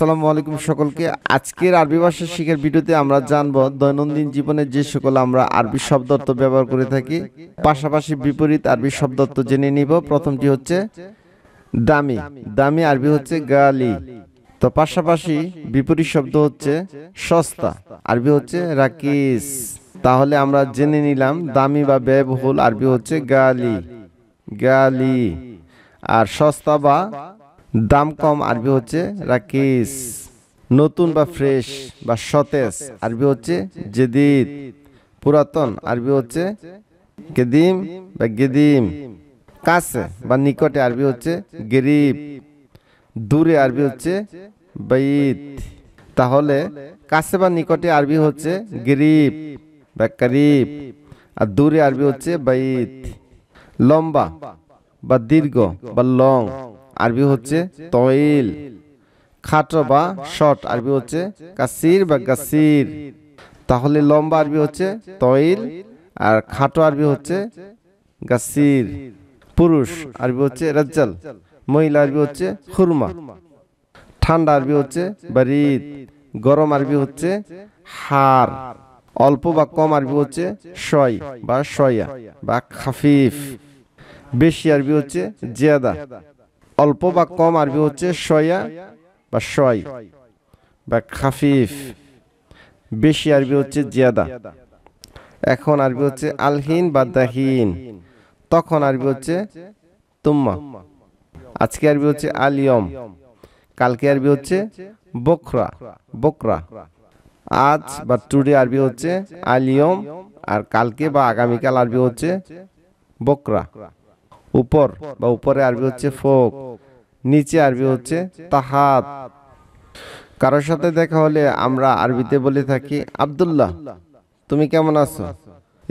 আসসালামু আলাইকুম সকলকে আজকের আরবি ভাষা শিখার ভিডিওতে আমরা জানব দৈনন্দিন জীবনে যে সকল আমরা আরবি শব্দার্থ ব্যবহার করে থাকি পাশাপাশি বিপরীত আরবি শব্দার্থ জেনে নিব প্রথমটি হচ্ছে দামি দামি আরবি হচ্ছে গালি তো পাশাপাশি বিপরীত শব্দ হচ্ছে সস্তা আরবি হচ্ছে রাকিস তাহলে আমরা জেনে নিলাম দামি বা ব্যয়বহুল আরবি হচ্ছে গালি গালি আর সস্তা বা দাম কম আরবি হচ্ছে রাকিস নতুন বা ফ্রেশ বা সতেজ আরবি হচ্ছে জেদিদ পুরাতন আরবি হচ্ছে গেদিম বা গেদিম কাছে বা নিকটে আরবি হচ্ছে গরিব দূরে আরবি হচ্ছে বৈত তাহলে কাছে বা নিকটে আরবি হচ্ছে গরিব বা করিব আর দূরে আরবি হচ্ছে বৈত লম্বা বা দীর্ঘ বা লং আরবি হচ্ছে তয়েল খাটো বা শর্ট আরবি হচ্ছে কাসির বা গাসির তাহলে লম্বা আরবি হচ্ছে তয়েল আর খাটো আরবি হচ্ছে গাসির পুরুষ আরবি হচ্ছে রাজ্জাল মহিলা আরবি হচ্ছে খুরমা ঠান্ডা আরবি হচ্ছে বারিদ গরম আরবি হচ্ছে হার অল্প বা কম আরবি হচ্ছে শয় বা শয়া বা খাফিফ বেশি আরবি হচ্ছে জিয়াদা অল্প বা কম আরবি হচ্ছে সয়া বা সয় বা খাফিফ বেশি আরবি হচ্ছে জিয়াদা এখন আরবি হচ্ছে আলহীন বা দাহীন তখন আরবি হচ্ছে তুম্মা আজকে আরবি হচ্ছে আলিয়ম কালকে আরবি হচ্ছে বকরা বকরা আজ বা টুডে আরবি হচ্ছে আলিয়ম আর কালকে বা আগামীকাল আরবি হচ্ছে বকরা উপর বা উপরে আরবি হচ্ছে ফোক নিচে আরবি হচ্ছে তাহাত কারোর সাথে দেখা হলে আমরা আরবিতে বলে থাকি আবদুল্লাহ তুমি কেমন আছো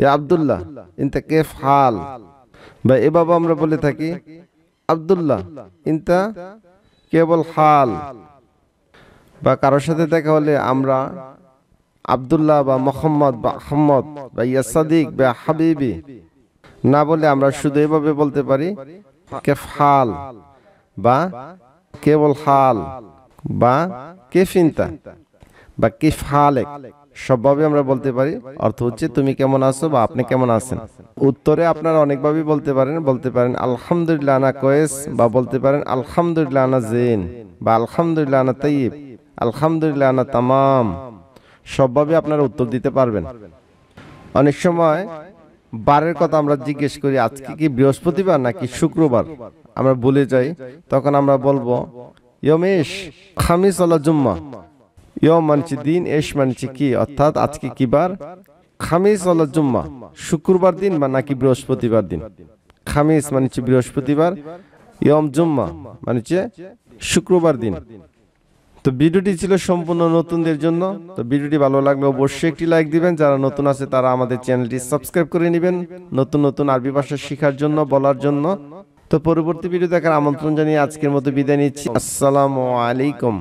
এ আবদুল্লাহ ইনতা কে ফাল বা এভাবে আমরা বলে থাকি আবদুল্লাহ ইনতা কেবল হাল বা কারোর সাথে দেখা হলে আমরা আবদুল্লাহ বা মোহাম্মদ বা আহম্মদ বা ইয়াসাদিক বা হাবিবি না বলে আমরা শুধু এভাবে বলতে পারি কেফাল বা কেবল হাল বা কেফিনতা বা কিফ সবভাবে আমরা বলতে পারি অর্থ হচ্ছে তুমি কেমন আছো বা আপনি কেমন আছেন উত্তরে আপনারা অনেকভাবেই বলতে পারেন বলতে পারেন আলহামদুলিল্লাহ আনা কয়েস বা বলতে পারেন আলহামদুলিল্লাহ আনা জেন বা আলহামদুলিল্লাহ আনা তাইব আলহামদুলিল্লাহ আনা তামাম সবভাবে আপনারা উত্তর দিতে পারবেন অনেক সময় বারের কথা আমরা জিজ্ঞেস করি আজকে কি বৃহস্পতিবার নাকি শুক্রবার আমরা বলে যাই তখন আমরা বলবো ইয়মেশ খামিস আল্লাহ জুম্মা ইয়ম মানছি দিন এশ মানছি কি অর্থাৎ আজকে কি বার খামিস আল্লাহ জুম্মা শুক্রবার দিন বা নাকি বৃহস্পতিবার দিন খামিস মানছি বৃহস্পতিবার ইয়ম জুম্মা মানছে শুক্রবার দিন তো ভিডিওটি ছিল সম্পূর্ণ নতুনদের জন্য তো ভিডিওটি ভালো লাগলে অবশ্যই একটি লাইক দিবেন যারা নতুন আছে তারা আমাদের চ্যানেলটি সাবস্ক্রাইব করে নেবেন নতুন নতুন আরবি ভাষা শেখার জন্য বলার জন্য তো পরবর্তী ভিডিও দেখার আমন্ত্রণ জানিয়ে আজকের মতো বিদায় নিচ্ছি আসসালামু আলাইকুম